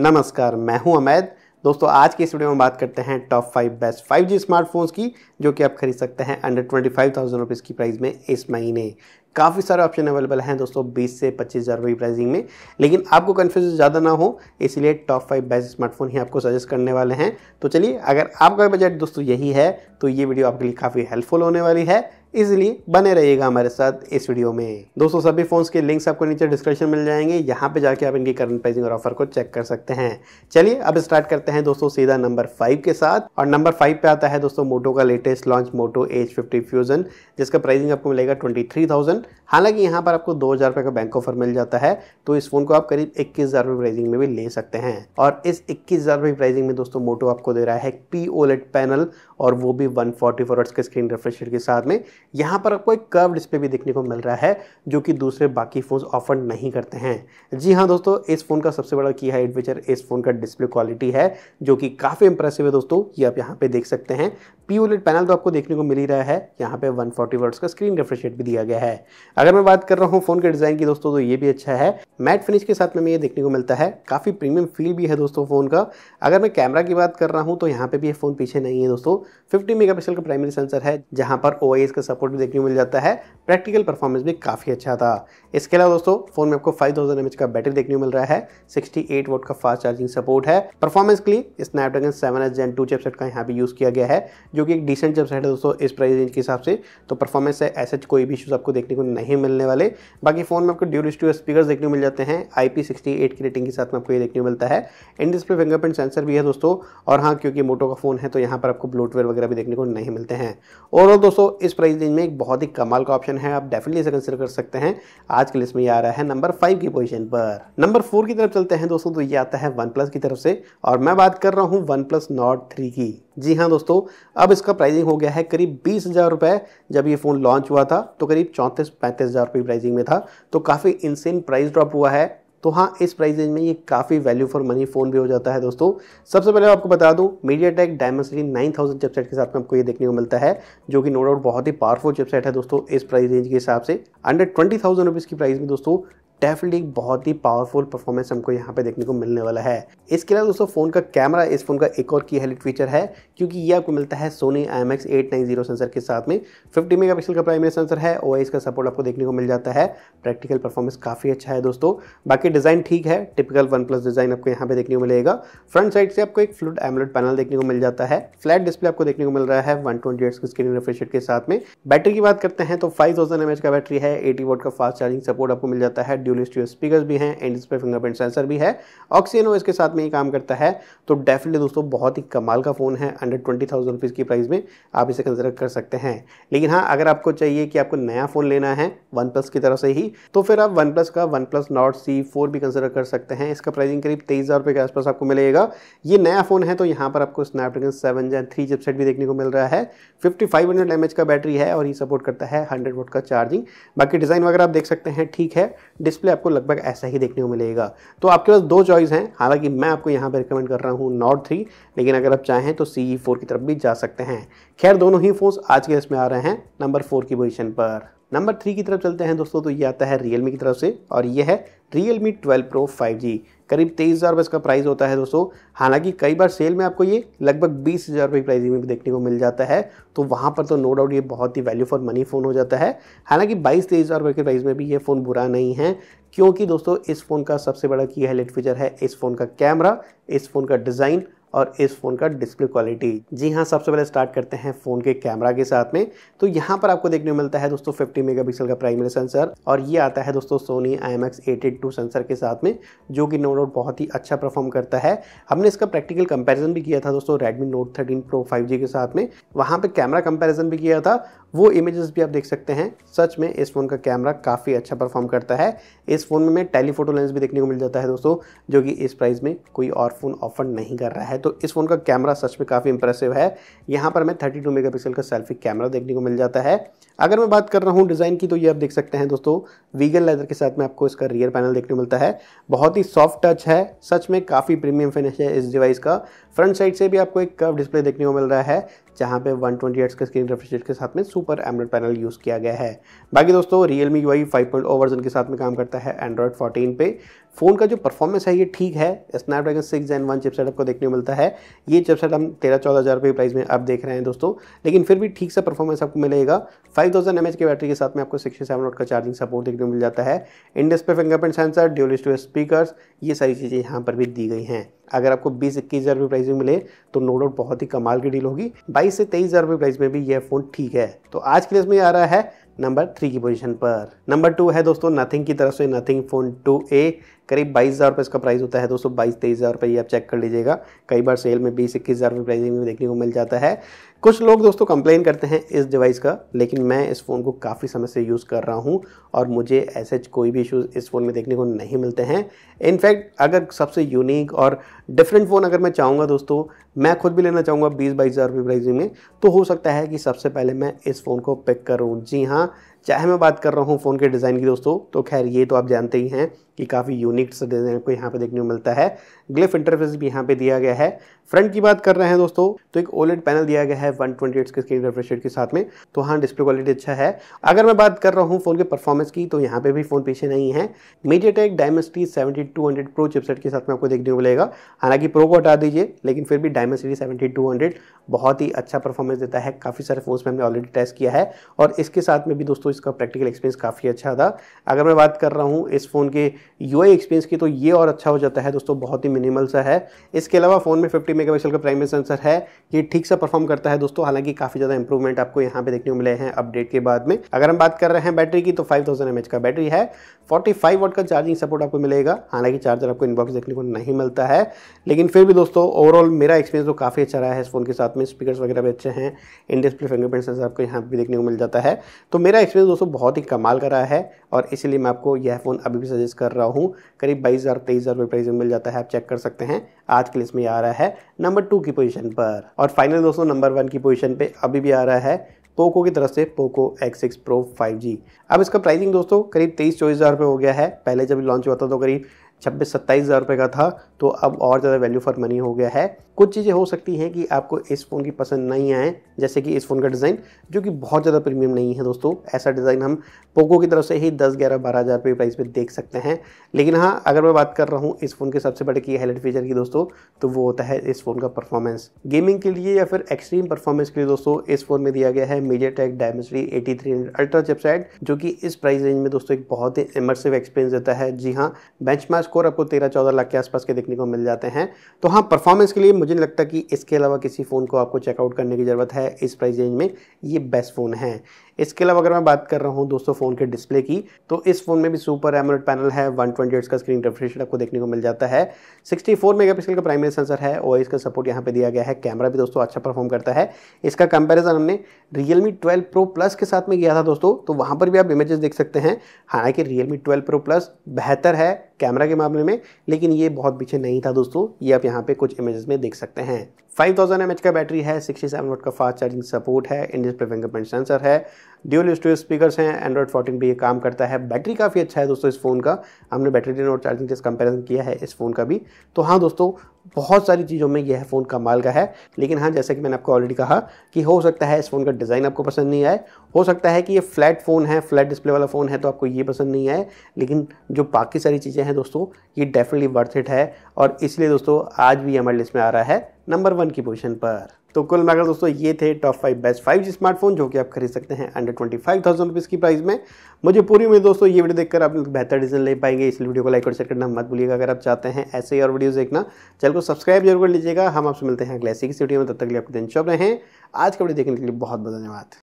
नमस्कार मैं हूं अमैद दोस्तों आज की इस वीडियो में बात करते हैं top five best five G smartphones की जो कि आप खरीद सकते हैं under twenty five thousand rupees की प्राइस में इस महीने काफ़ी सारे ऑप्शन अवेलेबल हैं दोस्तों 20 से पच्चीस हज़ार रुपये प्राइसिंग में लेकिन आपको कन्फ्यूजन ज़्यादा ना हो इसलिए टॉप फाइव बेस्ट स्मार्टफोन ही आपको सजेस्ट करने वाले हैं तो चलिए अगर आपका बजट दोस्तों यही है तो ये वीडियो आपके लिए काफ़ी हेल्पफुल होने वाली है इसलिए बने रहिएगा हमारे साथ इस वीडियो में दोस्तों सभी फ़ोन्स के लिंक्स आपको नीचे डिस्क्रिप्शन मिल जाएंगे यहाँ पे जाके आप इनकी करंट प्राइसिंग और ऑफर को चेक कर सकते हैं चलिए अब स्टार्ट करते हैं दोस्तों सीधा नंबर फाइव के साथ और नंबर फाइव पे आता है दोस्तों मोटो का latest launch Moto edge fifty fusion जिसका प्राइसिंग आपको मिलेगा ट्वेंटी थ्री थाउजेंड हालांकि यहाँ पर आपको दो हज़ार रुपए का बैंक ऑफर मिल जाता है तो इस फ़ोन को आप करीब इक्कीस हज़ार रुपये प्राइसिंग में भी ले सकते हैं और इस इक्कीस हज़ार रुपए प्राइसिंग में दोस्तों मोटो आपको दे रहा है पी ओलेट पैनल और वो भी वन फोर्टी के स्क्रीन रिफ्रेश के साथ में यहाँ पर आपको एक कर्व डिस्प्ले भी देखने को मिल रहा है जो कि दूसरे बाकी फ़ोन ऑफर नहीं करते हैं जी हाँ दोस्तों इस फ़ोन का सबसे बड़ा की है एडवेचर इस फ़ोन का डिस्प्ले क्वालिटी है जो कि काफ़ी इंप्रेसिव है दोस्तों ये आप यहाँ पर देख सकते हैं पी ओलेट पैनल तो आपको देखने को मिल ही रहा है यहाँ पे 140 फोर्टी का स्क्रीन रेफ्रेश रेट भी दिया गया है अगर मैं बात कर रहा हूँ फ़ोन के डिज़ाइन की दोस्तों तो ये भी अच्छा है मैट फिनिश के साथ में ये देखने को मिलता है काफ़ी प्रीमियम फील भी है दोस्तों फ़ोन का अगर मैं कैमरा की बात कर रहा हूँ तो यहाँ पे भी ये फ़ोन पीछे नहीं है दोस्तों फिफ्टी मेगा का प्राइमरी सेंसर है जहाँ पर ओ का सपोर्ट भी देखने को मिल जाता है प्रैक्टिकल परफॉर्मेंस भी काफ़ी अच्छा था इसके अलावा दोस्तों फ़ोन में आपको फाइव थाउजेंड का बैटरी देखने को मिल रहा है सिक्सटी एट का फास्ट चार्जिंग सपोर्ट है परफॉर्मेंस के लिए Snapdragon seven S Gen two chipset का यहाँ पे यूज़ किया गया है जो कि एक डिसेंट वेबसाइट है दोस्तों इस प्राइस रेंज के हिसाब से तो परफॉर्मेंस है ऐसे कोई भी इशूज़ आपको देखने को नहीं मिलने वाले बाकी फ़ोन में आपको ड्यूल स्टू स्पीकर देखने को मिल जाते हैं आई पी सिक्सटी एट की रेटिंग के साथ में आपको ये देखने को मिलता है इन डिस्प्ले फिंगरप्रिंट सेंसर भी है दोस्तों और हाँ क्योंकि मोटो का फ़ोन है तो यहाँ पर आपको ब्लूटवेयर वगैरह भी देखने को नहीं मिलते हैं ओवरऑल दोस्तों इस प्राइस रेंज में एक बहुत ही कमाल का ऑप्शन है आप डेफिनेटली इसे कंसिडर कर सकते हैं आज के लिस्ट में ये आ रहा है नंबर फाइव की पोजिशन पर नंबर फोर की तरफ चलते हैं दोस्तों तो ये आता है वन प्लस की तरफ से और मैं बात कर रहा हूँ वन प्लस नॉट थ्री की जी हाँ दोस्तों अब अब इसका प्राइसिंग हो गया है करीब बीस हज़ार रुपये जब ये फ़ोन लॉन्च हुआ था तो करीब चौंतीस पैंतीस हज़ार रुपये प्राइसिंग में था तो काफ़ी इनसेन प्राइस ड्रॉप हुआ है तो हाँ इस प्राइस रेंज में ये काफ़ी वैल्यू फॉर मनी फ़ोन भी हो जाता है दोस्तों सबसे पहले आपको बता दूँ MediaTek Dimensity nine thousand chipset के साथ में आपको ये देखने को मिलता है जो कि नो डाउट बहुत ही पावरफुल चिपसेट है दोस्तों इस प्राइस रेंज के हिसाब से अंडर ट्वेंटी थाउजेंड रुपीज़ की प्राइस में दोस्तों डेफिनेटली बहुत ही पावरफुल परफॉर्मेंस हमको यहाँ पे देखने को मिलने वाला है इसके अलावा दोस्तों फ़ोन का कैमरा इस फोन का एक और की हेलिट फीचर है क्योंकि ये आपको मिलता है Sony I M X eight nine zero sensor के साथ में फिफ्टी मेगा पिक्सल का प्राइमरी सेंसर है ओ का सपोर्ट आपको देखने को मिल जाता है प्रैक्टिकल परफॉर्मेंस काफ़ी अच्छा है दोस्तों बाकी डिज़ाइन ठीक है टिपिकल वन प्लस डिज़ाइन आपको यहाँ पे देखने को मिलेगा फ्रंट साइड से आपको एक फ्लूड एमलेट पैनल देखने को मिल जाता है फ्लैट डिस्प्ले आपको देखने को मिल रहा है वन ट्वेंटी की स्क्रीन रिफ्रेश के साथ में बैटरी की बात करते हैं तो फाइव थाउजेंड का बैटरी है एटी वोट का फास्ट चार्जिंग सपोर्ट आपको मिल जाता है ड्यूल स्टीरियो स्पीकर भी हैं एंड इस फिंगरप्रिंट सेंसर भी है ऑक्सीजनो इसके साथ में ही काम करता है तो डेफिनेटली दोस्तों बहुत ही कमाल का फ़ोन है अंडर ट्वेंटी थाउजेंड रुपीज़ की प्राइस में आप इसे कंसिडर कर सकते हैं लेकिन हाँ अगर आपको चाहिए कि आपको नया फ़ोन लेना है वन प्लस की तरफ से ही तो फिर आप वन प्लस का One Plus Nord C four भी कंसिडर कर सकते हैं इसका प्राइसिंग करीब तेईस हज़ार रुपये के आसपास आपको मिलेगा ये नया फ़ोन है तो यहाँ पर आपको Snapdragon seven Gen three chipset भी देखने को मिल रहा है fifty five hundred M H का बैटरी है और ये सपोर्ट करता है हंड्रेड वोट का चार्जिंग बाकी डिज़ाइन वगैरह आप देख सकते हैं ठीक है डिस्प्ले डिस्प्ले आपको लगभग ऐसा ही देखने को मिलेगा तो आपके पास दो चॉइस हैं हालांकि मैं आपको यहाँ पर रिकमेंड कर रहा हूँ नॉट थ्री लेकिन अगर आप चाहें तो सी ई फोर की तरफ भी जा सकते हैं खैर दोनों ही फ़ोन्स आज के इसमें आ रहे हैं नंबर फोर की पोजिशन पर नंबर थ्री की तरफ चलते हैं दोस्तों तो ये आता है रियलमी की तरफ से और ये है Realme twelve Pro five G करीब तेईस हज़ार रुपये इसका प्राइस होता है दोस्तों हालांकि कई बार सेल में आपको ये लगभग बीस हज़ार रुपये प्राइजिंग में भी देखने को मिल जाता है तो वहाँ पर तो नो डाउट ये बहुत ही वैल्यू फॉर मनी फ़ोन हो जाता है हालांकि बाईस तेईस हज़ार रुपये के प्राइस में भी ये फ़ोन बुरा नहीं है क्योंकि दोस्तों इस फ़ोन का सबसे बड़ा की हाईलाइट फीचर है इस फ़ोन का कैमरा इस फ़ोन का डिज़ाइन और इस फ़ोन का डिस्प्ले क्वालिटी जी हाँ सबसे पहले स्टार्ट करते हैं फ़ोन के कैमरा के साथ में तो यहाँ पर आपको देखने को मिलता है दोस्तों 50 मेगापिक्सल का प्राइमरी सेंसर और ये आता है दोस्तों सोनी आई एम सेंसर के साथ में जो कि नो डाउट बहुत ही अच्छा परफॉर्म करता है हमने इसका प्रैक्टिकल कंपेरिजन भी किया था दोस्तों Redmi Note thirteen Pro five के साथ में वहाँ पर कैमरा कंपेरिजन भी किया था वो इमेजेस भी आप देख सकते हैं सच में इस फ़ोन का कैमरा काफ़ी अच्छा परफॉर्म करता है इस फ़ोन में टेलीफोटो लेंस भी देखने को मिल जाता है दोस्तों जो कि इस प्राइस में कोई और फ़ोन ऑफर नहीं कर रहा है तो इस फ़ोन का कैमरा सच में काफ़ी इंप्रेसिव है यहाँ पर हमें थर्टी टू का सेल्फी कैमरा देखने को मिल जाता है अगर मैं बात कर रहा हूँ डिज़ाइन की तो ये आप देख सकते हैं दोस्तों वीगल लेदर के साथ में आपको इसका रियर पैनल देखने को मिलता है बहुत ही सॉफ्ट टच है सच में काफ़ी प्रीमियम फिनिश है इस डिवाइस का फ्रंट साइड से भी आपको एक कर्व डिस्प्ले देखने को मिल रहा है जहाँ पे 120 ट्वेंटी के स्क्रीन रेफ्रिजरेट के साथ में सुपर एमलेट पैनल यूज़ किया गया है बाकी दोस्तों Realme U I version के साथ में काम करता है एंड्रॉयड 14 पे फ़ोन का जो परफॉर्मेंस है ये ठीक है Snapdragon six Gen one chipset आपको देखने को मिलता है ये चिपसेट हम तेरह चौदह हज़ार रुपये प्राइस में आप देख रहे हैं दोस्तों लेकिन फिर भी ठीक सा परफॉर्मेंस आपको मिलेगा फाइव थाउजेंड एम की बैटरी के साथ में आपको सिक्सटी सेवन का चार्जिंग सपोर्ट देखने को मिल जाता है इंडस पे fingerprint sensor dual stereo speaker ये सारी चीज़ें यहाँ पर भी दी गई हैं अगर आपको बीस इक्कीस हज़ार रुपये प्राइस में मिले तो नो डाउट बहुत ही कमाल की डील होगी बाईस से तेईस हज़ार रुपये प्राइस में भी यह फ़ोन ठीक है तो आज के लिए इसमें आ रहा है नंबर थ्री की पोजीशन पर नंबर टू है दोस्तों नथिंग की तरफ से नथिंग फ़ोन टू ए करीब बाईस हज़ार रुपये इसका प्राइस होता है दोस्तों बाईस तेईस हज़ार रुपये ये आप चेक कर लीजिएगा कई बार सेल में बीस इक्कीस हज़ार रुपये प्राइसिंग में देखने को मिल जाता है कुछ लोग दोस्तों कंप्लेन करते हैं इस डिवाइस का लेकिन मैं इस फ़ोन को काफ़ी समय से यूज़ कर रहा हूँ और मुझे ऐसे कोई भी इश्यूज इस फ़ोन में देखने को नहीं मिलते हैं इनफैक्ट अगर सबसे यूनिक और डिफरेंट फ़ोन अगर मैं चाहूँगा दोस्तों मैं खुद भी लेना चाहूँगा बीस बाईस हज़ार रुपये प्राइसिंग में तो हो सकता है कि सबसे पहले मैं इस फ़ोन को पिक करूँ जी हाँ चाहे मैं बात कर रहा हूँ फ़ोन के डिज़ाइन की दोस्तों तो खैर ये तो आप जानते ही हैं कि काफ़ी यूनिक सा डिज़ाइन आपको यहाँ पे देखने को मिलता है ग्लिफ इंटरफेस भी यहाँ पे दिया गया है फ्रंट की बात कर रहे हैं दोस्तों तो एक ओलेट पैनल दिया गया है वन ट्वेंटी एट्स के स्क्रीन रिफ्रेश के साथ में तो हाँ डिस्प्ले क्वालिटी अच्छा है अगर मैं बात कर रहा हूँ फ़ोन के परफॉर्मेंस की तो यहाँ पर भी फ़ोन पीछे नहीं है Tek Dimensity seventy two hundred Pro chipset के साथ में आपको देखने को मिलेगा हालांकि प्रो को हटा दीजिए लेकिन फिर भी डायमेस्टी सेवेंटी टू हंड्रेड बहुत ही अच्छा परफॉर्मेंस देता है काफ़ी सारे फोन में हमने ऑलरेडी टेस्ट किया है और इसके साथ में भी दोस्तों इसका प्रैक्टिकल एक्सपीरियंस काफ़ी अच्छा था अगर मैं बात कर रहा हूँ इस फ़ोन के यू एक्सपीरियंस की तो ये और अच्छा हो जाता है दोस्तों बहुत ही मिनिमल सा है इसके अलावा फ़ोन में फिफ्टी मेगापिक्सल का प्राइमरी सेंसर है ये ठीक सा परफॉर्म करता है दोस्तों हालांकि काफ़ी ज़्यादा इंप्रूवमेंट आपको यहाँ पे देखने को मिले हैं अपडेट के बाद में अगर हम बात कर रहे हैं बैटरी की तो फाइव थाउजेंड का बैटरी है फोर्टी फाइव वोट का चार्जिंग सपोर्ट आपको मिलेगा हालांकि चार्जर आपको इनबॉक्स देखने को नहीं मिलता है लेकिन फिर भी दोस्तों ओवरऑल मेरा एक्सपीरियंस तो काफ़ी अच्छा रहा है इस फोन के साथ में स्पीकर वगैरह भी अच्छे हैं इन डिस्प्ले फिंगरप्रिंट सेंसर आपको यहाँ पर देखने को मिल जाता है तो मेरा एक्सपीरियंस एक्चुअली दोस्तों बहुत ही कमाल कर रहा है और इसीलिए मैं आपको यह फ़ोन अभी भी सजेस्ट कर रहा हूँ करीब बाईस हज़ार तेईस हज़ार रुपये प्राइस में मिल जाता है आप चेक कर सकते हैं आज के लिस्ट में आ रहा है नंबर टू की पोजीशन पर और फाइनल दोस्तों नंबर वन की पोजीशन पे अभी भी आ रहा है पोको की तरफ से पोको X6 Pro 5G अब इसका प्राइसिंग दोस्तों करीब तेईस चौबीस हज़ार रुपये हो गया है पहले जब लॉन्च हुआ था तो करीब छब्बीस सत्ताईस हज़ार रुपये का था तो अब और ज़्यादा वैल्यू फॉर मनी हो गया है कुछ चीज़ें हो सकती हैं कि आपको इस फ़ोन की पसंद नहीं आए जैसे कि इस फ़ोन का डिज़ाइन जो कि बहुत ज़्यादा प्रीमियम नहीं है दोस्तों ऐसा डिज़ाइन हम पोको की तरफ से ही दस ग्यारह बारह हज़ार रुपये प्राइस पे देख सकते हैं लेकिन हाँ अगर मैं बात कर रहा हूँ इस फ़ोन के सबसे बड़े की हाईलाइट फीचर की दोस्तों तो वो होता है इस फ़ोन का परफॉर्मेंस गेमिंग के लिए या फिर एक्सट्रीम परफॉर्मेंस के लिए दोस्तों इस फ़ोन में दिया गया है MediaTek Dimensity eighty three hundred Ultra chipset जो कि इस प्राइस रेंज में दोस्तों एक बहुत ही इमर्सिव एक्सपीरियंस देता है जी हाँ बेंच स्कोर आपको तेरह चौदह लाख के आसपास के देखने को मिल जाते हैं तो हाँ परफॉर्मेंस के लिए मुझे नहीं लगता कि इसके अलावा किसी फ़ोन को आपको चेकआउट करने की ज़रूरत है इस प्राइस रेंज में ये बेस्ट फ़ोन है इसके अलावा अगर मैं बात कर रहा हूँ दोस्तों फ़ोन के डिस्प्ले की तो इस फोन में भी सुपर एमोलेट पैनल है वन ट्वेंटी का स्क्रीन रिफ्रेश आपको देखने को मिल जाता है सिक्सटी फोर मेगापिक्सल का प्राइमरी सेंसर है और इसका सपोर्ट यहाँ पे दिया गया है कैमरा भी दोस्तों अच्छा परफॉर्म करता है इसका कंपेरिजन हमने रियलमी ट्वेल्व प्रो प्लस के साथ में किया था दोस्तों तो वहाँ पर भी आप इमेजेस देख सकते हैं हालांकि रियलमी ट्वेल्व प्रो प्लस बेहतर है कैमरा के मामले में लेकिन ये बहुत पीछे नहीं था दोस्तों ये आप यहाँ पे कुछ इमेजेस में देख सकते हैं 5000 एमएच का बैटरी है 67 सेवन वोट का फास्ट चार्जिंग सपोर्ट है इंडिस्प्ले फिंगरप्रिंट सेंसर है ड्यूल स्टोरेज स्पीकर्स हैं एंड्रॉयड फोर्टीन भी ये काम करता है बैटरी काफ़ी अच्छा है दोस्तों इस फ़ोन का हमने बैटरी और चार्जिंग टेस्ट कंपेरिजन किया है इस फ़ोन का भी तो हाँ दोस्तों बहुत सारी चीज़ों में यह फ़ोन कमाल का है लेकिन हाँ जैसे कि मैंने आपको ऑलरेडी कहा कि हो सकता है इस फ़ोन का डिज़ाइन आपको पसंद नहीं आए हो सकता है कि ये फ्लैट फ़ोन है फ्लैट डिस्प्ले वाला फ़ोन है तो आपको ये पसंद नहीं आए लेकिन जो बाकी सारी चीज़ें हैं दोस्तों ये डेफिनेटली वर्थ इट है और इसलिए दोस्तों आज भी हमारे लिस्ट में आ रहा है नंबर वन की पोजिशन पर तो कुल मिलाकर दोस्तों ये थे top five best five G smartphone जो कि आप खरीद सकते हैं under twenty five thousand rupees की प्राइस में मुझे पूरी उम्मीद दोस्तों ये वीडियो देखकर आप बेहतर डिसीजन ले पाएंगे इसलिए वीडियो को लाइक और शेयर करना मत भूलिएगा अगर आप चाहते हैं ऐसे ही और वीडियो देखना चैनल को सब्सक्राइब जरूर कर लीजिएगा हम आपसे मिलते हैं अगले ऐसी किसी वीडियो में तब तक के लिए आपको दिन चुप रहे हैं आज का वीडियो देखने के लिए बहुत बहुत धन्यवाद